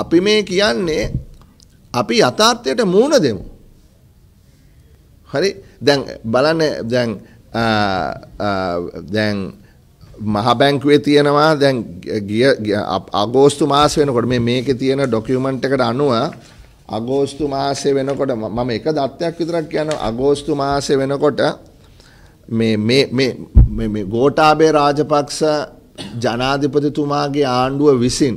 අපි මේ කියන්නේ අපි යථාර්ථයට මූණ දෙමු. හරි දැන් බලන්න දැන් දැන් මහ බැංකුවේ තියෙනවා දැන් ගිය අගෝස්තු මාස වෙනකොට මේ මේකේ තියෙන ඩොකියුමන්ට් එකට අනුව අගෝස්තු මාසේ වෙනකොට මම එක දත්තයක් විතරක් කියනවා අගෝස්තු මාසේ වෙනකොට මේ මේ මේ මේ ගෝඨාභය රාජපක්ෂ ජනාධිපතිතුමාගේ ආණ්ඩුව විසින්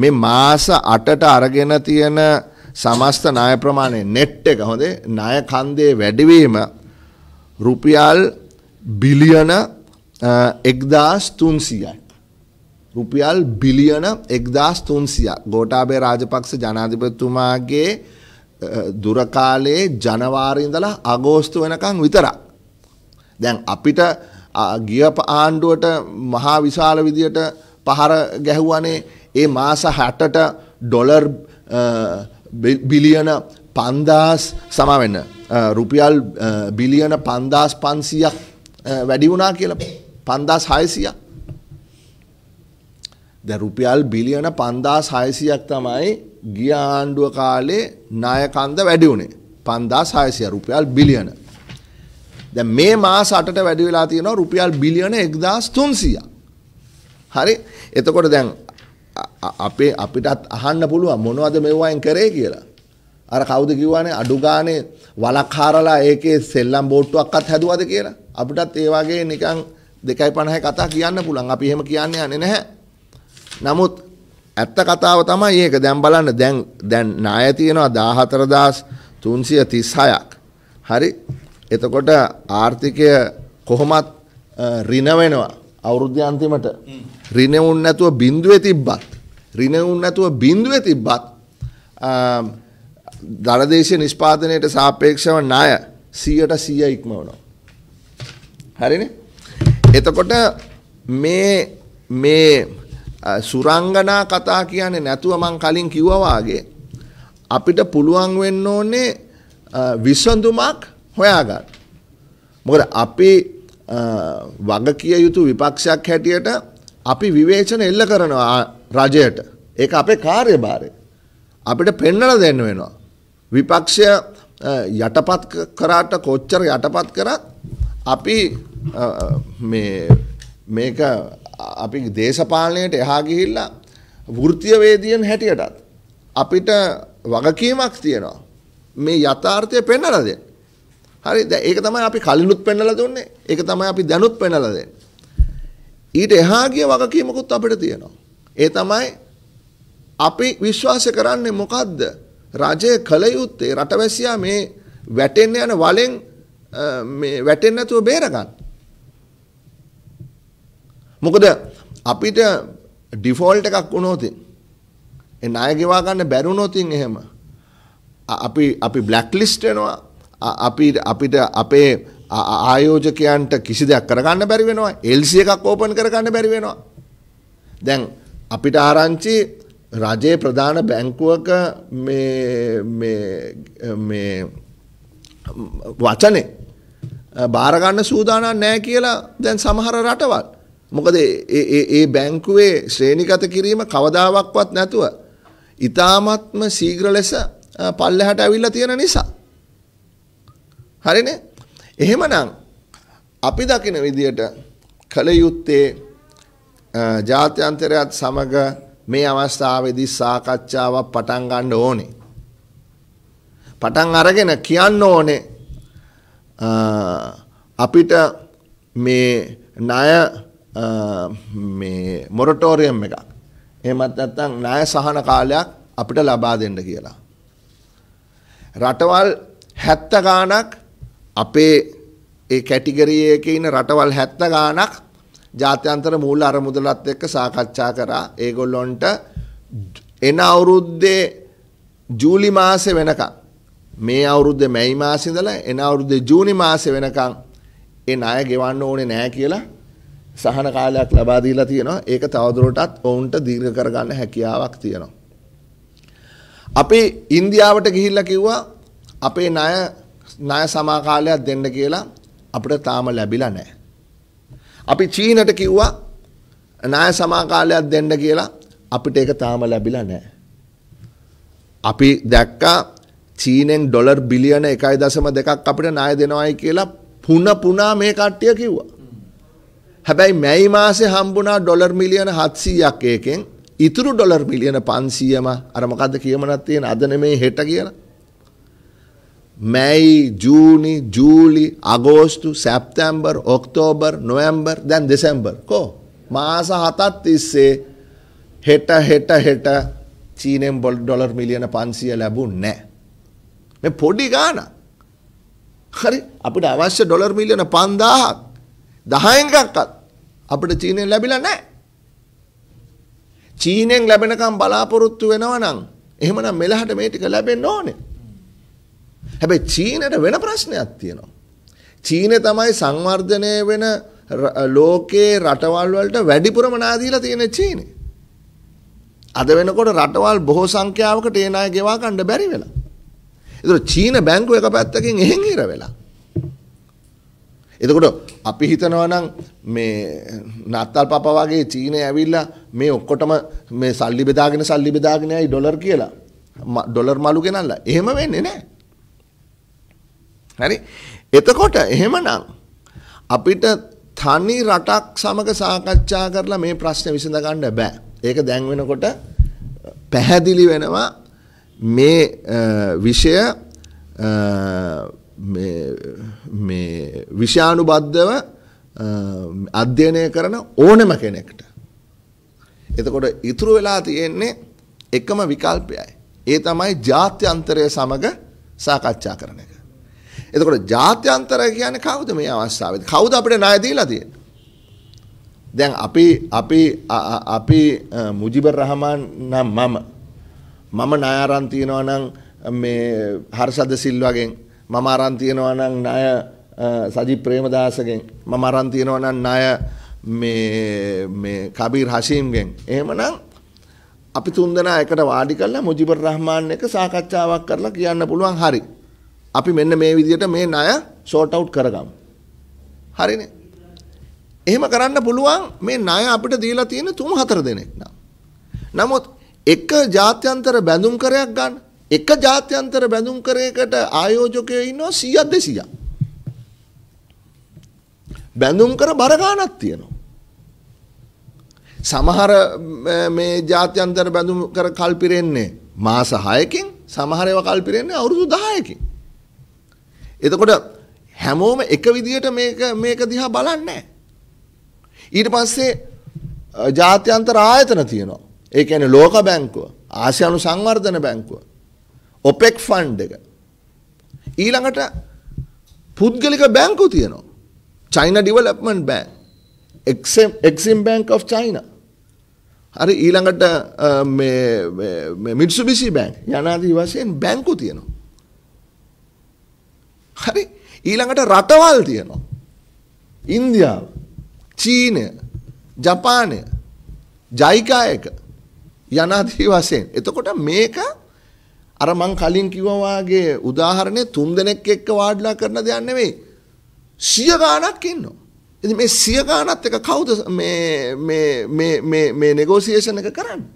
මේ මාස 8ට අරගෙන තියෙන සමස්ත ණය ප්‍රමාණය net එක හොඳේ ණය කන්දේ වැඩිවීම රුපියල් බිලියන 1300යි. රුපියල් බිලියන 1300ක් ගෝඨාභය රාජපක්ෂ ජනාධිපතිතුමාගේ දුරකාලයේ ජනවාරි ඉඳලා අගෝස්තු වෙනකන් විතරක්. දැන් අපිට ගිය ආණ්ඩුවට මහා විශාල විදියට පහර ගැහුවනේ ඒ මාස හැටට ඩොලර් බිලියන පන්දාස් සමවෙන්න රුපියල් බිලියන පන්දාස් පන්සියක් වැඩි වුණා කියල පන්දාස් හයසිය ද රුපියල් බිලියන පන්දාස් හයසියක් තමයි ගිය ආණ්ඩුව කාලේ නායකන්ද වැඩි වුණේ පන්දාස් හයසිය රුපියල් බිලියන දැ මේ මා සටට වැඩි වෙලා තියෙනවා රුපියල් බිලියන එක්දස් තුන්සිය හරි එතකොට දැන් අපේ අපිටත් අහන්න පුළුවන් මොනවද මෙව්වායින් කරේ කියලා. අර කවුද කිව්වනේ අඩු ගානේ වලක් හාරලා ඒකේ සෙල්ලම් බෝට්ටුවක්වත් හැදුවද කියලා. අපිටත් ඒ වගේ නිකන් 2.50 කතා කියන්න පුළුවන්. අපි එහෙම කියන්නේ යන්නේ නැහැ. නමුත් ඇත්ත කතාව තමයි ඒක. දැන් බලන්න දැන් දැන් ණය තියෙනවා 14336ක්. හරි. එතකොට ආර්ථිකය කොහොමත් රින වෙනවා. අවුරුද්ධ අන්තිමට රිනෙවුන් නැතුව බින්දුවේ තිබ්බත් රිනවුන් නැතුව බින්දුවේ තිබ්බත් දනදේශ නිෂ්පාදනයට සාපේක්ෂව ණය 100ට 100 ඉක්මවනවා. හරිනේ? එතකොට මේ මේ සුරංගනා කතා කියන්නේ නැතුව මං කලින් කිව්වා වාගේ අපිට පුළුවන් වෙන්න ඕනේ විසඳුමක් හොයාගන්න. මොකද අපි වග කිය යුතු විපක්ෂයක් හැටියට අපි විවේචන එල්ල කරනවා රජයට. ඒක අපේ කාර්යභාරය. අපිට පෙන්නල දෙන්න වෙනවා. විපක්ෂය යටපත් කරාට කොච්චර යටපත් කරත් අපි මේක අපි දේශපාලනයට එහා ගිහිල්ලා වෘතියවේදියෙන් හැටියටත් අපිට වගකීමක් තියෙනවා මේ යථාර්ථය පෙන්නලා දෙන්න. හරි දැන් ඒක තමයි අපි කලිනුත් පෙන්නලා දුන්නේ. ඒක තමයි අපි දැනුත් පෙන්නලා දෙන්නේ. ඊට එහා ගිය වගකීමකුත් අපිට තියෙනවා. ඒ තමයි අපි විශ්වාස කරන්නේ මොකද්ද? රජය කල යුත්තේ රටවැසියා මේ වැටෙන්න යන වලෙන් මේ වැටෙන්න නැතුව බේරගන්න. මොකද අපිට ඩිෆෝල්ට් එකක් වුණොත් ඒ ණය ගෙවා ගන්න බැරුණොත් එහෙම අපි අපි බ්ලැක් ලිස්ට් වෙනවා. අපි අපිට අපේ ආයෝජකයන්ට කිසි දෙයක් කරගන්න බැරි වෙනවා. LC එකක් ඕපන් කරගන්න බැරි වෙනවා. දැන් අපිට ආරංචි රජයේ ප්‍රධාන බැංකුවක වචනේ භාරගන්න සූදානම් නෑ කියලා දැන් සමහර රටවල්. මොකද ඒ බැංකුවේ ශ්‍රේණිගත කිරීම කවදාවක්වත් නැතුව. ඉතාමත්ම සීග්‍ර ලෙස පල්ලෙහට ඇවිල්ලා තියෙන නිසා. හරිනේ එහෙමනම් අපි දකින විදියට කළ යුත්තේ ජාත්‍යන්තරයත් සමග මේ අවස්ථාවේදී සාකච්ඡාවක් පටන් ගන්න ඕනේ. පටන් අරගෙන කියන්න ඕනේ අපිට මේ ණය මේ මොරටෝරියම් එකක්. එහෙමත් නැත්නම් ණය සහන කාලයක් අපිට ලබා දෙන්න කියලා. රටවල් 70 ගාණක් අපේ ඒ කැටගරිය එකේ ඉන්න රටවල් 70 ගාණක් ජාත්‍යන්තර මූල අරමුදලත් එක්ක සාකච්ඡා කරා ඒගොල්ලොන්ට එන අවුරුද්දේ ජූලි මාසෙ වෙනකම් මේ අවුරුද්දේ මැයි මාසෙ ඉඳලා එන අවුරුද්දේ ජූනි මාසෙ වෙනකම් ඒ ණය ගෙවන්න ඕනේ නැහැ කියලා සහන කාලයක් ලබා දීලා තියෙනවා. ඒක තවදුරටත් ඔවුන්ට දීර්ඝ කරගන්න හැකියාවක් තියෙනවා. අපි ඉන්දියාවට ගිහිල්ලා කිව්වා අපේ ණය ණය සමාකාලයක් දෙන්න කියලා අපිට තාම ලැබිලා නැහැ. අපි චීනට කිව්වා ණය සමාකාලයක් දෙන්න කියලා අපිට ඒක තාම ලැබිලා නැහැ. අපි දැක්කා චීනෙන් ඩොලර් බිලියන 1.2ක් අපිට ණය දෙනවයි කියලා පුන පුනා මේ කට්ටිය කිව්වා. හැබැයි මැයි මාසේ හම්බුණා ඩොලර් මිලියන 700ක් එකෙන් ඉතුරු ඩොලර් මිලියන 500ම අර මොකද්ද කියමනක් තියෙන අද නෙමේ හෙට කියලා. May, Juni, July, අගෝස්තු, සැප්තැම්බර්, ඔක්තෝබර්, නොවැම්බර් දැන් දෙසැම්බර් කෝ මාස හතත් තිස්සේ හෙට හෙට හෙට චීනෙන් බොල් ඩොලර් මිලියන පන්සිය ලැබුන් නෑ. මෙ පොඩි ගාන හරි අපිට අවශ්‍ය ඩොලර් මිලියන පන්දාහක් දහයගක්කත් අපට චීනයෙන් ලැබිලා නෑ. චීනෙන් ලැබෙනකම් බලාපොරොත්තු වෙනවනම් එහෙමනම් මෙලහට මේ ටික ලැබෙන්න ඕනේ. හැබැයි චීනට වෙන ප්‍රශ්නයක් තියෙනවා. චීනය තමයි සංවර්ධනය වෙන ලෝකයේ රටවල් වලට වැඩිපුරම නාදීලා තියෙන චීනේ. අද වෙනකොට රටවල් බොහෝ සංඛ්‍යාවකට ඒ ණය ගෙවා ගන්න බැරි වෙලා. ඒතර චීන බැංකුව එක පැත්තකින් එහෙන් ඉර වෙලා. එතකොට අපි හිතනවා නම් මේ නත්තල් පපා වගේ චීනය ඇවිල්ලා මේ ඔක්කොටම මේ සල්ලි බෙදාගෙන සල්ලි බෙදාගෙන යයි ඩොලර් කියලා. ඩොලර් මලු ගෙනල්ලා. එහෙම වෙන්නේ නැහැ. හරි එතකොට එහෙමනම් අපිට තනි රටක් සමග සාකච්ඡා කරලා මේ ප්‍රශ්නේ විසඳ ගන්න බෑ. ඒක දැන් වෙනකොට පැහැදිලි වෙනවා මේ විෂය මේ විෂානුබද්ධව අධ්‍යයනය කරන ඕනෙම කෙනෙක්ට. එතකොට ඉතුරු වෙලා තියෙන්නේ එකම විකල්පයයි. ඒ තමයි ජාත්‍යන්තරය සමග සාකච්ඡා කරන එක. එතකොට ජාත්‍යන්තරය කියන්නේ කවුද මේ අවස්ථාවේදී? කවුද අපිට ණය දීලා තියෙන්නේ? දැන් අපි අපි අපි මුජිබර් රහමාන් නම් මම මම ණය අරන් තියනවා නම් මේ හර්ෂද සිල්වාගෙන් මම අරන් තියනවා නම් ණය සජිත් ප්‍රේමදාසගෙන් මම අරන් තියනවා නම් ණය මේ මේ කබීර් හෂීම්ගෙන් එහෙමනම් අපි තුන්දෙනා එකට වාඩි කරලා මුජිබර් රහමාන් එක සාකච්ඡාවක් කරලා කියන්න පුළුවන් හරියි අපි මෙන්න මේ විදිහට මේ ණය ෂෝට් අවුට් කරගමු. හරිනේ. එහෙම කරන්න පුළුවන් මේ ණය අපිට දීලා තියෙන 3-4 දෙනෙක් නම්. නමුත් එක ජාත්‍යන්තර බැඳුම් කරයක් ගන්න එක ජාත්‍යන්තර බැඳුම් කරයකට ආයෝජකයෝ ඉන්නවා 100ක් 200ක්. බැඳුම් කර බර ගන්නක් තියෙනවා. සමහර මේ ජාත්‍යන්තර බැඳුම් කර කල්පිරෙන්නේ මාස 6කින් සමහර ඒවා කල්පිරෙන්නේ අවුරුදු 10කින්. එතකොට හැමෝම එක විදිහට මේක මේක දිහා බලන්නේ ඊට පස්සේ ජාත්‍යන්තර ආයතන තියෙනවා. ඒ කියන්නේ ලෝක බැංකුව, ආසියානු සංවර්ධන බැංකුව, OPEC ෆන්ඩ් එක. ඊළඟට පුද්ගලික බැංකු තියෙනවා. China Development Bank, Exim, Exim Bank of China. හරි ඊළඟට මේ මිට්සුබිසි බැංක් යනාදී වශයෙන් බැංකු තියෙනවා. හරි ඊළඟට රටවල් තියෙනවා. ඉන්දියාව, චීනය, ජපානය, ජයිකායක යනාදී වශයෙන්. එතකොට මේක අර මං කලින් කිව්වා වාගේ උදාහරණේ තුන් දෙනෙක් එක්ක වාඩිලා කරන දෙයක් නෙවෙයි. සිය ගාණක් ඉන්නවා. ඉතින් මේ සිය ගාණත් එක කවුද මේ මේ මේ මේ මේ නෙගෝසියේෂන් එක කරන්නේ?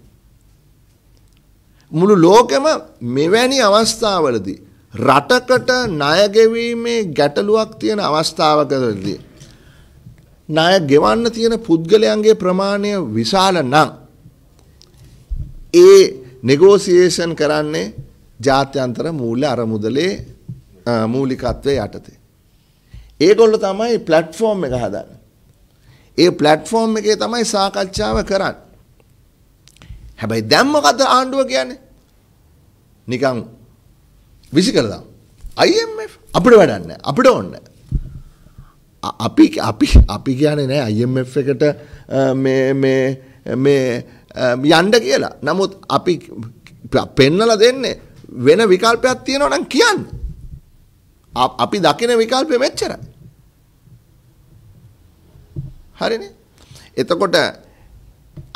මුළු ලෝකෙම මෙවැනි අවස්ථාවලදී රටකට ණය ගෙවීමේ ගැටලුවක් තියෙන අවස්ථාවකදී ණය ගෙවන්න තියෙන පුද්ගලයන්ගේ ප්‍රමාණය විශාල නම් ඒ නෙගෝසියේෂන් කරන්නේ ජාත්‍යන්තර මූල්‍ය අරමුදලේ මූලිකත්වය යටතේ. ඒගොල්ල තමයි ප්ලට්ෆෝර්ම් එක හදන්න. ඒ ප්ලට්ෆෝර්ම් එකේ තමයි සාකච්ඡාව කරන්න. හැබැයි දැම්මකත ආණ්ඩුව කියන්නේ නිකං විසි කරලා. IMF අපිට වැඩන්න අපිට ඔන්න. අපි අපි අපි කියන නෑ IMF එකට යන්ඩ කියලා නමුත් අපි පෙන්නල දෙන්නේ වෙන විකල්පයක් තියෙනවා නම් කියන්න. අපි දකින විකල්පය මෙච්චර. හරින එතකොට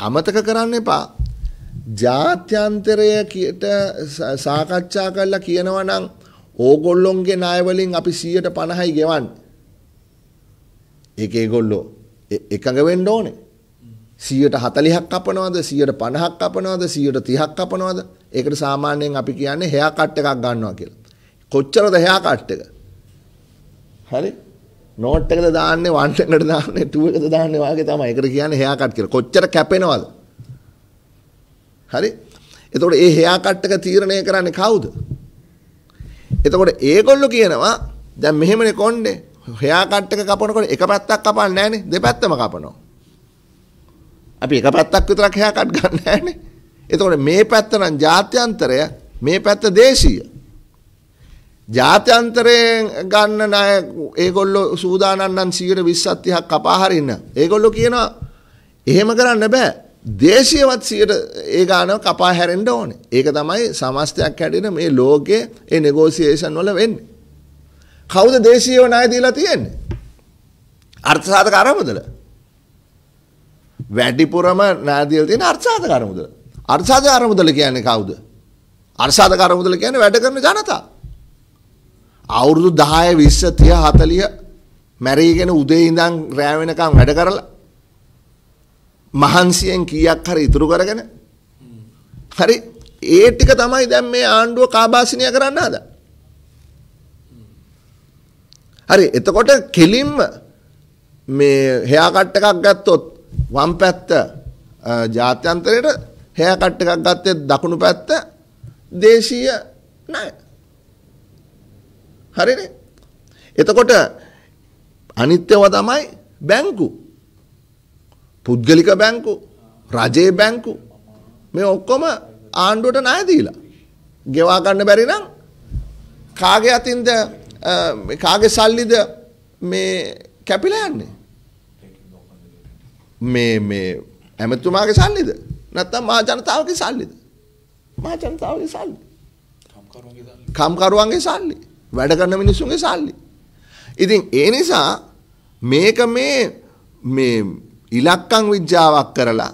අමතක කරන්න එපා ජාත්‍යන්තරයට සාකච්ඡා කරලා කියනවා නම් ඕගොල්ලොන්ගේ ණය වලින් අපි 150යි ගෙවන්නේ. ඒක ඒගොල්ලෝ එකඟ වෙන්න ඕනේ. 140ක් කපනවද 150ක් කපනවද 130ක් කපනවද? ඒකට සාමාන්‍යයෙන් අපි කියන්නේ හෙයා කට් එකක් ගන්නවා කියලා. කොච්චරද හෙයා කට් එක? හරි? නෝට් එකද දාන්නේ, වන් එකකට දාන්නේ, 2 එකද දාන්නේ වාගේ තමයි. ඒකට කියන්නේ හෙයා කට් කියලා. කොච්චර කැපෙනවද? හරි? එතකොට මේ හෙයා කට්ටක තීරණය කරන්නේ කවුද? එතකොට ඒගොල්ලෝ කියනවා දැන් මෙහෙමනේ කොණ්ඩේ හෙයා කට්ටක කපනකොට එක පැත්තක් කපන්නේ නැහනේ දෙපැත්තම කපනවා. අපි එක පැත්තක් විතරක් හෙයා කට් ගන්න නැහනේ. එතකොට මේ පැත්ත නම් ජාත්‍යන්තරය මේ පැත්ත දේශීය. ජාත්‍යන්තරයෙන් ගන්න ණය ඒගොල්ලෝ සූදානම් නම් 120ක් කපා හරින්න. ඒගොල්ලෝ කියනවා එහෙම කරන්න බෑ. දේශයවත් සියට ඒ ගානව කපා හැරෙන්ඩ ඕන ඒක තමයි සමස්තයක් හැටින මේ ලෝකයේ ඒ නෙගෝසිේෂන් වල වෙන්න. කවුද දේශීයෝ නාය දීලා තියෙන්නේ. අර්ථසාධ කරමුදල. වැඩිපුරම නාදීල තියෙන අර්ථසාධ කරමුදල. අර්ථසාධ අරමුදල කියන්නේ කවුද. අර්සාධ කරමුදල කියන වැඩ කරන ජනතා. අවුරුදු දාය විශ්ස තිය හතලිය මැරීගෙන උදේ ඉඳං රෑවෙනකම් වැඩ කරලා මහන්සියෙන් කීයක් හරි ඉතුරු කරගෙන හරි ඒ ටික තමයි දැන් මේ ආණ්ඩුව කාබාසිනිය කරන්න හදා. හරි එතකොට කෙලින්ම මේ හෙයා කට් එකක් ගත්තොත් වම් පැත්ත ජාත්‍යන්තරයට හෙයා කට් එකක් ගත්තේ දකුණු පැත්ත දේශීය නෑ. හරිනේ. එතකොට අනිත්‍යව තමයි බැංකු පුද්ගලික බැංකු රජයේ බැංකු මේ ඔක්කොම ආණ්ඩුවට ණය දීලා ගෙවා ගන්න බැරි නම් කාගේ අතින්ද කාගේ සල්ලිද මේ කැපිලා යන්නේ මේ මේ ඇමතුමාගේ සල්ලිද නැත්තම් මහා ජනතාවගේ සල්ලිද මහා ජනතාවගේ සල්ලි කම්කරුවන්ගේ සල්ලි වැඩ කරන මිනිස්සුන්ගේ සල්ලි ඉතින් ඒ නිසා මේක මේ මේ ඉලක්කං විද්‍යාවක් කරලා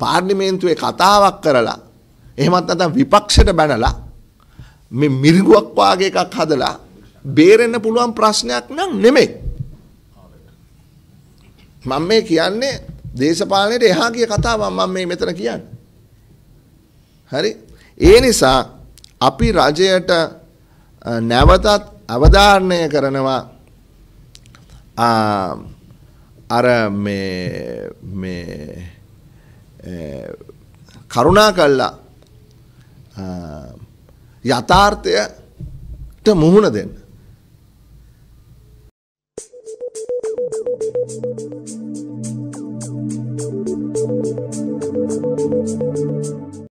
පාර්ලිමේන්තුවේ කතාවක් කරලා එහෙමත් නැත්නම් විපක්ෂයට බැනලා මේ මිරිගුවක් වාගේ එකක් හදලා බේරෙන්න පුළුවන් ප්‍රශ්නයක් නම් නෙමෙයි. මම මේ කියන්නේ දේශපාලනයේ එහා ගිය කතාවක් මම මේ මෙතන කියන්නේ. හරි? ඒ නිසා අපි රජයට නැවතත් අවධාරණය කරනවා අර මේ කරුණා කල්ලා යථාර්ථයට මුහුණ දෙන්න. Thank you.